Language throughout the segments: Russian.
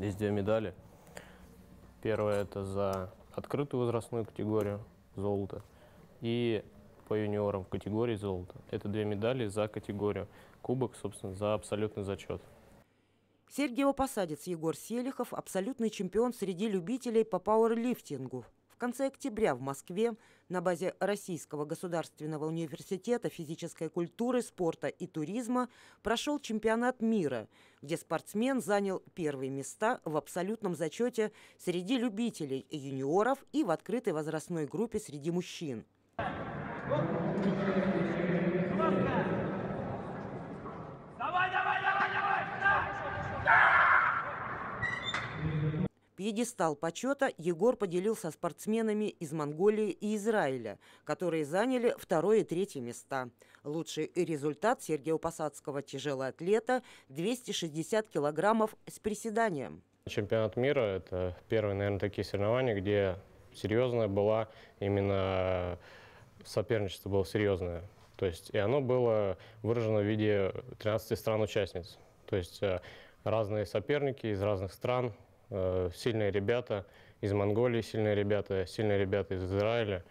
Здесь две медали. Первая – это за открытую возрастную категорию золото и по юниорам в категории золото. Это две медали за категорию. Кубок, собственно, за абсолютный зачет. Сергиева посадец Егор Селихов – абсолютный чемпион среди любителей по пауэрлифтингу конце октября в Москве на базе Российского государственного университета физической культуры, спорта и туризма прошел чемпионат мира, где спортсмен занял первые места в абсолютном зачете среди любителей и юниоров и в открытой возрастной группе среди мужчин. Классно! Пьедестал почета Егор поделился спортсменами из Монголии и Израиля, которые заняли второе и третье места. Лучший результат Сергея Посадского тяжелоатлета – 260 килограммов с приседанием. Чемпионат мира – это первые, наверное, такие соревнования, где серьезная была именно соперничество было серьезное. То есть, и оно было выражено в виде 13 стран-участниц. То есть, э, разные соперники из разных стран, Э, сильные ребята из Монголии, сильные ребята, сильные ребята из Израиля,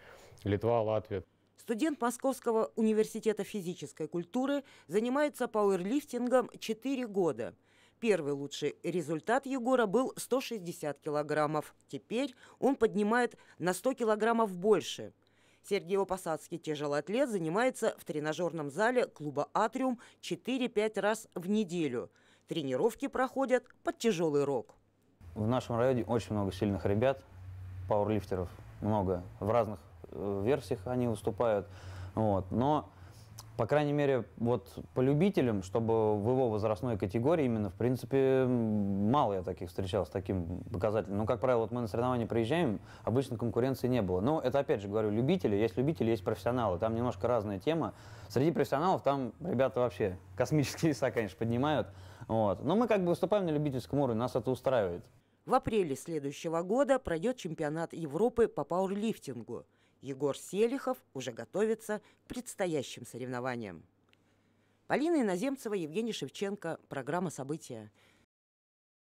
Литва, Латвия. Студент Московского университета физической культуры занимается пауэрлифтингом 4 года. Первый лучший результат Егора был 160 килограммов. Теперь он поднимает на 100 килограммов больше. Сергей Опасадский, тяжелоатлет занимается в тренажерном зале клуба «Атриум» 4-5 раз в неделю. Тренировки проходят под тяжелый рок в нашем районе очень много сильных ребят, пауэрлифтеров, много. В разных э, версиях они выступают. Вот. Но, по крайней мере, вот по любителям, чтобы в его возрастной категории именно, в принципе, мало я таких встречал с таким показателем. Но, как правило, вот мы на соревнования приезжаем, обычно конкуренции не было. Но это, опять же, говорю, любители. Есть любители, есть профессионалы. Там немножко разная тема. Среди профессионалов там ребята вообще космические веса, конечно, поднимают. Вот. Но мы как бы выступаем на любительском уровне, нас это устраивает. В апреле следующего года пройдет чемпионат Европы по пауэрлифтингу. Егор Селихов уже готовится к предстоящим соревнованиям. Полина Иноземцева, Евгений Шевченко. Программа «События».